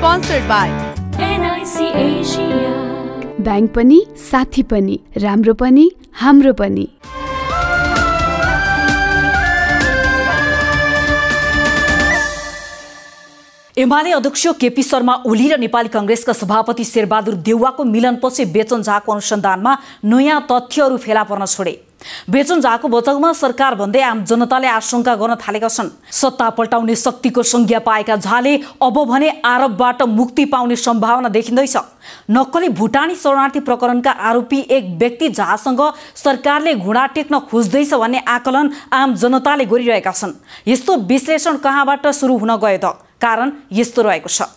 sponsored by NIC Asia Bank पनि साथी पनि राम्रो पनि हाम्रो पनि एमाले अध्यक्ष केपी शर्मा ओली र नेपाली कङ्ग्रेसका सभापति शेरबहादुर देउवाको मिलनपछि बेचन झाको अनुसन्धानमा नयाँ तथ्यहरू फेला पर्न छोडे बेचन झाको बचाउमा सरकार भन्दै आम जनताले आशंका गर्न थालेका छन् सत्ता पल्टाउने शक्तिको संज्ञा पाएका झाले अब भने आरबबाट मुक्ति पाउने सम्भावना देखिँदैछ नक्कली भुटानी शरणार्थी प्रकरणका आरोपी एक व्यक्ति झासँग सरकारले घुँडा टेक्न खोज्दैछ भन्ने आकलन आम जनताले गरिरहेका छन् यस्तो विश्लेषण कहाँबाट सुरु हुन गयो त कारण यस्तो रहेको छ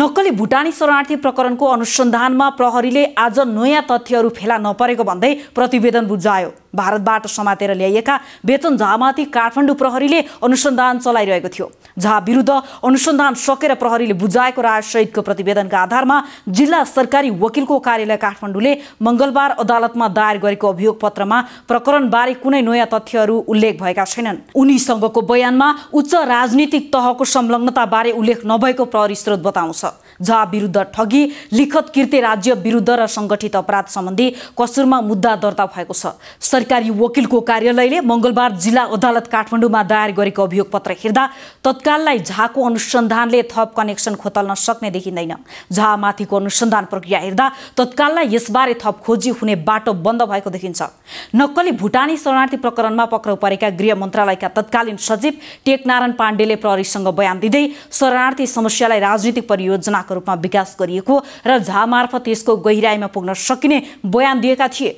नक्कली भुटानी शरणार्थी प्रकरणको अनुसन्धानमा प्रहरीले आज नयाँ तथ्यहरू फेला नपरेको भन्दै प्रतिवेदन बुझायो भारतबाट समातेर ल्याइएका वेतन झामाथि काठमाडौँ प्रहरीले अनुसन्धान चलाइरहेको थियो झा विरुद्ध अनुसन्धान सकेर प्रहरीले बुझाएको रायसहितको प्रतिवेदनका आधारमा जिल्ला सरकारी वकिलको कार्यालय काठमाडौँले मङ्गलबार अदालतमा दायर गरेको अभियोग पत्रमा प्रकरणबारे कुनै नयाँ तथ्यहरू उल्लेख भएका छैनन् उनीसँगको बयानमा उच्च राजनीतिक तहको संलग्नताबारे उल्लेख नभएको प्रहरी स्रोत बताउँछ झा विरुद्ध ठगी लिखत कृत्य राज्य विरुद्ध र सङ्गठित अपराध सम्बन्धी कसुरमा मुद्दा दर्ता भएको छ सरकारी वकिलको कार्यालयले मङ्गलबार जिल्ला अदालत काठमाडौँमा दायर गरेको अभियोग पत्र हेर्दा तत्काललाई झाको अनुसन्धानले थप कनेक्सन खोतल्न सक्ने देखिँदैन झामाथिको अनुसन्धान प्रक्रिया हेर्दा तत्काललाई यसबारे थप खोजी हुने बाटो बन्द भएको देखिन्छ नक्कली भुटानी शरणार्थी प्रकरणमा पक्राउ परेका गृह मन्त्रालयका तत्कालीन सचिव टेकनारायण पाण्डेले प्रहरीसँग बयान दिँदै शरणार्थी समस्यालाई राजनीतिक परियोजना शाखाको रूपमा विकास गरिएको र झामार्फत यसको गहिराइमा पुग्न सकिने बयान दिएका थिए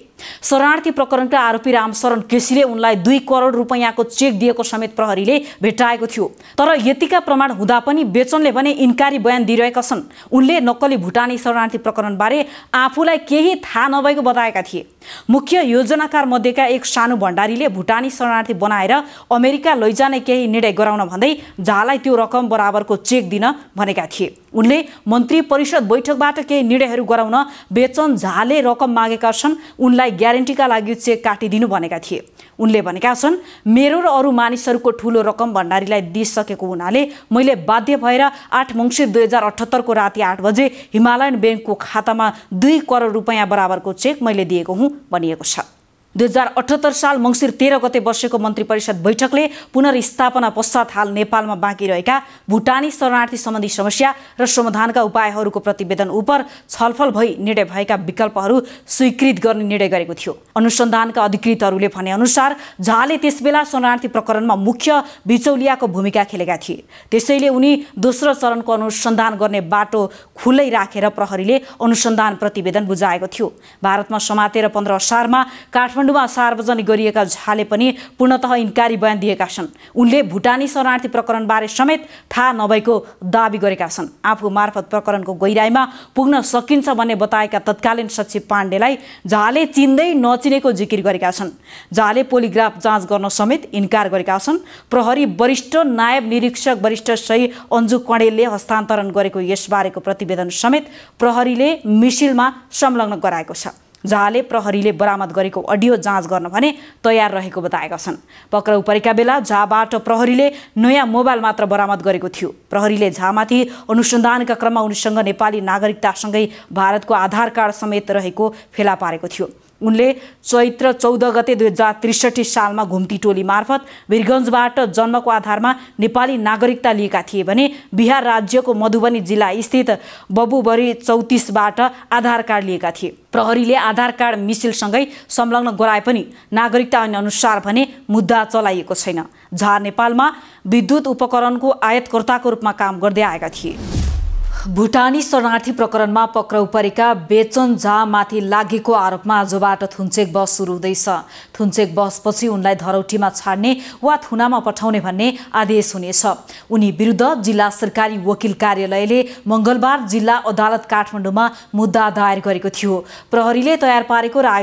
शरणार्थी प्रकरणका आरोपी रामशरण केसीले उनलाई दुई करोड रुपैयाँको चेक दिएको समेत प्रहरीले भेटाएको थियो तर यतिका प्रमाण हुँदा पनि बेचनले भने इन्कारी बयान दिइरहेका छन् उनले नक्कली भुटानी शरणार्थी प्रकरणबारे आफूलाई केही थाहा नभएको बताएका थिए मुख्य योजनाकार मध्येका एक सानो भण्डारीले भुटानी शरणार्थी बनाएर अमेरिका लैजाने केही निर्णय गराउन भन्दै झालाई त्यो रकम बराबरको चेक दिन भनेका थिए उनले मन्त्री परिषद बैठकबाट केही निर्णयहरू गराउन बेचन झाले रकम मागेका छन् उनलाई उनलाई ग्यारेन्टीका लागि चेक काटिदिनु भनेका थिए उनले भनेका छन् मेरो र अरू मानिसहरूको ठुलो रकम भण्डारीलाई दिइसकेको हुनाले मैले बाध्य भएर आठ मङ्सिर दुई हजार अठहत्तरको राति आठ बजे हिमालयन ब्याङ्कको खातामा दुई करोड रुपियाँ बराबरको चेक मैले दिएको हुँ भनिएको छ दुई हजार अठहत्तर साल मङ्सिर तेह्र गते बसेको मन्त्री परिषद बैठकले पुनर्स्थापना पश्चात हाल नेपालमा बाँकी रहेका भुटानी शरणार्थी सम्बन्धी समस्या र समाधानका उपायहरूको प्रतिवेदन उप छलफल भई निर्णय भएका विकल्पहरू स्वीकृत गर्ने निर्णय गरेको थियो अनुसन्धानका अधिकृतहरूले भनेअनुसार झाले त्यसबेला शरणार्थी प्रकरणमा मुख्य बिचौलियाको भूमिका खेलेका थिए त्यसैले उनी दोस्रो चरणको अनुसन्धान गर्ने बाटो खुल्लै राखेर प्रहरीले अनुसन्धान प्रतिवेदन बुझाएको थियो भारतमा समातेर पन्ध्र असारमा काठमाडौँ काठमाडौँमा सार्वजनिक गरिएका झाले पनि पूर्णतः इन्कारी बयान दिएका छन् उनले भुटानी शरणार्थी प्रकरणबारे समेत थाहा नभएको दावी गरेका छन् आफू मार्फत प्रकरणको गहिराईमा पुग्न सकिन्छ भन्ने बताएका तत्कालीन सचिव पाण्डेलाई झाले चिन्दै नचिनेको जिकिर गरेका छन् झाले पोलिग्राफ जाँच गर्न समेत इन्कार गरेका छन् प्रहरी वरिष्ठ नायब निरीक्षक वरिष्ठ सही अन्जु कणेलले हस्तान्तरण गरेको यसबारेको प्रतिवेदन समेत प्रहरीले मिसिलमा संलग्न गराएको छ जहाँले प्रहरीले बरामद गरेको अडियो जाँच गर्न भने तयार रहेको बताएका छन् पक्राउ परेका बेला झाबाट प्रहरीले नयाँ मोबाइल मात्र बरामद गरेको थियो प्रहरीले झामाथि अनुसन्धानका क्रममा उनीसँग नेपाली नागरिकतासँगै भारतको आधार कार्ड समेत रहेको फेला पारेको थियो उनले चैत्र चौध गते दुई हजार त्रिसठी सालमा घुम्ती टोली मार्फत वीरगन्जबाट जन्मको आधारमा नेपाली नागरिकता लिएका थिए भने बिहार राज्यको मधुबनी जिल्ला स्थित बबुबरी चौतिसबाट आधार कार्ड लिएका थिए प्रहरीले आधार कार्ड मिसिलसँगै संलग्न गराए पनि नागरिकता ऐन अनुसार भने मुद्दा चलाइएको छैन झार नेपालमा विद्युत उपकरणको आयातकर्ताको रूपमा काम गर्दै आएका थिए भुटानी शरणार्थी प्रकरणमा पक्राउ परेका बेचन झामाथि लागेको आरोपमा आजबाट थुन्चेक बस सुरु हुँदैछ थुन्चेक बसपछि उनलाई धरौटीमा छाड्ने वा थुनामा पठाउने भन्ने आदेश हुनेछ उनी विरुद्ध जिल्ला सरकारी वकिल कार्यालयले मङ्गलबार जिल्ला अदालत काठमाडौँमा मुद्दा दायर गरेको थियो प्रहरीले तयार पारेको र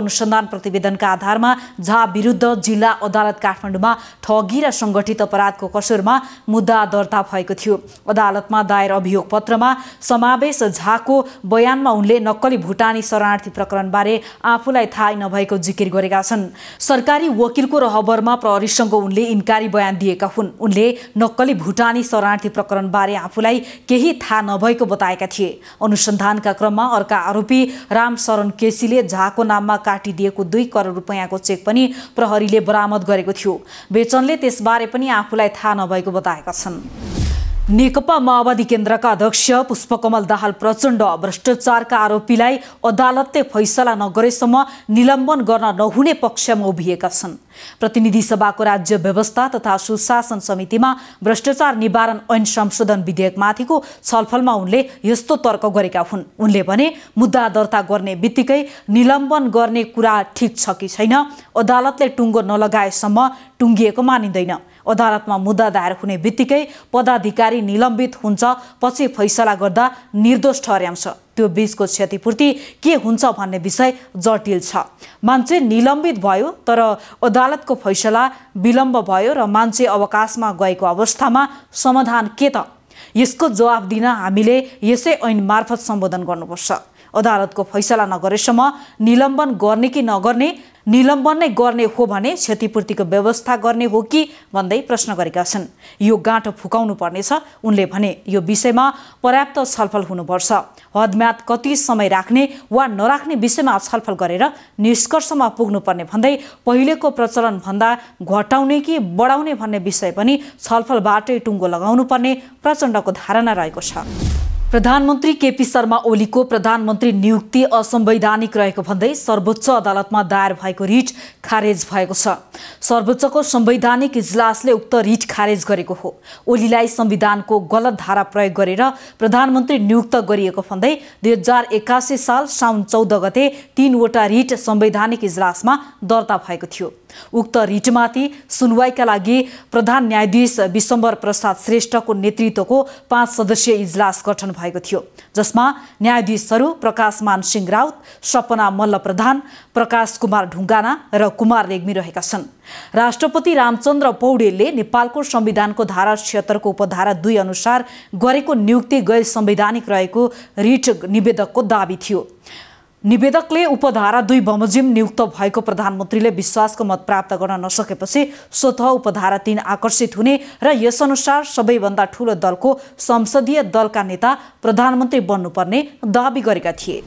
अनुसन्धान प्रतिवेदनका आधारमा झा विरुद्ध जिल्ला अदालत काठमाडौँमा ठगी र सङ्गठित अपराधको कसुरमा मुद्दा दर्ता भएको थियो अदालतमा दायर अभियोग पत्र पत्रमा समावेश झाको बयानमा उनले नक्कली भुटानी शरणार्थी प्रकरणबारे आफूलाई थाहै नभएको जिकिर गरेका छन् सरकारी वकिलको रहबरमा प्रहरीसँग उनले इन्कारी बयान दिएका हुन् उनले नक्कली भुटानी शरणार्थी प्रकरणबारे आफूलाई केही थाहा नभएको बताएका थिए अनुसन्धानका क्रममा अर्का आरोपी राम शरण केसीले झाको नाममा काटिदिएको दुई करोड रुपियाँको चेक पनि प्रहरीले बरामद गरेको थियो बेचनले त्यसबारे पनि आफूलाई थाहा नभएको बताएका छन् नेकपा माओवादी केन्द्रका अध्यक्ष पुष्पकमल दाहाल प्रचण्ड भ्रष्टाचारका आरोपीलाई अदालतले फैसला नगरेसम्म निलम्बन गर्न नहुने पक्षमा उभिएका छन् प्रतिनिधि सभाको राज्य व्यवस्था तथा सुशासन समितिमा भ्रष्टाचार निवारण ऐन संशोधन विधेयकमाथिको छलफलमा उनले यस्तो तर्क गरेका हुन् उनले भने मुद्दा दर्ता गर्ने बित्तिकै निलम्बन गर्ने कुरा ठिक छ कि छैन अदालतले टुङ्गो नलगाएसम्म टुङ्गिएको मानिँदैन अदालतमा मुद्दा दायर हुने बित्तिकै पदाधिकारी कर्मचारी निलम्बित हुन्छ पछि फैसला गर्दा निर्दोष ठहर्याउँछ त्यो बिचको क्षतिपूर्ति के हुन्छ भन्ने विषय जटिल छ मान्छे निलम्बित भयो तर अदालतको फैसला विलम्ब भयो र मान्छे अवकाशमा गएको अवस्थामा समाधान के त यसको जवाब दिन हामीले यसै ऐन मार्फत सम्बोधन गर्नुपर्छ अदालतको फैसला नगरेसम्म निलम्बन गर्ने कि नगर्ने निलम्बन नै गर्ने हो भने क्षतिपूर्तिको व्यवस्था गर्ने हो कि भन्दै प्रश्न गरेका छन् यो गाँठो फुकाउनु पर्नेछ उनले भने यो विषयमा पर्याप्त छलफल हुनुपर्छ हदम्याद कति समय राख्ने वा नराख्ने विषयमा छलफल गरेर निष्कर्षमा पुग्नुपर्ने भन्दै पहिलेको प्रचलन भन्दा घटाउने कि बढाउने भन्ने विषय पनि छलफलबाटै टुङ्गो लगाउनुपर्ने प्रचण्डको धारणा रहेको छ प्रधानमन्त्री केपी शर्मा ओलीको प्रधानमन्त्री नियुक्ति असंवैधानिक रहेको भन्दै सर्वोच्च अदालतमा दायर भएको रिट खारेज भएको छ सर्वोच्चको संवैधानिक इजलासले उक्त रिट खारेज गरेको हो ओलीलाई संविधानको गलत धारा प्रयोग गरेर प्रधानमन्त्री नियुक्त गरिएको भन्दै दुई हजार एक्कासी साल साउन चौध गते तीनवटा रिट संवैधानिक इजलासमा दर्ता भएको थियो उक्त रिटमाथि सुनवाईका लागि प्रधान न्यायाधीश विश्वम्बर प्रसाद श्रेष्ठको नेतृत्वको पाँच सदस्यीय इजलास गठन भएको थियो जसमा न्यायाधीशहरू प्रकाशमान सिंह राउत सपना मल्ल प्रधान प्रकाश कुमार ढुङ्गाना र कुमार रेग्मी रहेका छन् राष्ट्रपति रामचन्द्र पौडेलले नेपालको संविधानको धारा छिहत्तरको उपधारा दुई अनुसार गरेको नियुक्ति गैर संवैधानिक रहेको रिट निवेदकको दावी थियो निवेदकले उपधारा दुई बमोजिम नियुक्त भएको प्रधानमन्त्रीले विश्वासको मत प्राप्त गर्न नसकेपछि स्वतः उपधारा तीन आकर्षित हुने र यसअनुसार सबैभन्दा ठूलो दलको संसदीय दलका नेता प्रधानमन्त्री बन्नुपर्ने दावी गरेका थिए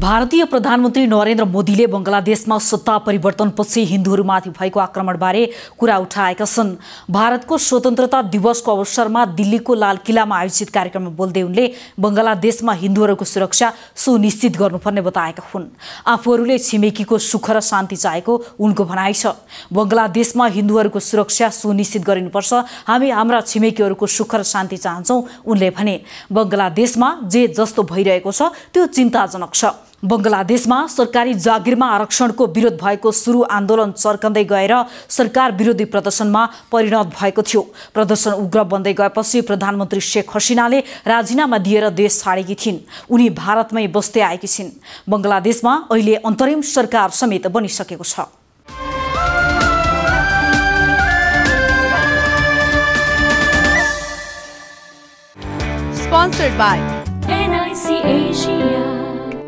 भारतीय प्रधानमन्त्री नरेन्द्र मोदीले बङ्गलादेशमा सत्ता परिवर्तनपछि हिन्दूहरूमाथि भएको आक्रमणबारे कुरा उठाएका छन् भारतको स्वतन्त्रता दिवसको अवसरमा दिल्लीको लाल किल्लामा आयोजित कार्यक्रममा बोल्दै उनले बङ्गलादेशमा हिन्दूहरूको सुरक्षा सुनिश्चित गर्नुपर्ने बताएका हुन् आफूहरूले छिमेकीको सुख र शान्ति चाहेको उनको भनाइ छ बङ्गलादेशमा हिन्दूहरूको सुरक्षा सुनिश्चित गरिनुपर्छ हामी हाम्रा छिमेकीहरूको सुख र शान्ति चाहन्छौँ उनले भने बङ्गलादेशमा जे जस्तो भइरहेको छ त्यो चिन्ताजनक छ बङ्गलादेशमा सरकारी जागिरमा आरक्षणको विरोध भएको सुरु आन्दोलन चर्कँदै गएर सरकार विरोधी प्रदर्शनमा परिणत भएको थियो प्रदर्शन उग्र बन्दै गएपछि प्रधानमन्त्री शेख हसिनाले राजीनामा दिएर देश छाडेकी थिइन् उनी भारतमै बस्दै आएकी छिन् बङ्गलादेशमा अहिले अन्तरिम सरकार समेत बनिसकेको छ Sponsored by NIC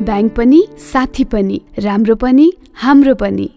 ब्याङ्क पनि साथी पनि राम्रो पनि हाम्रो पनि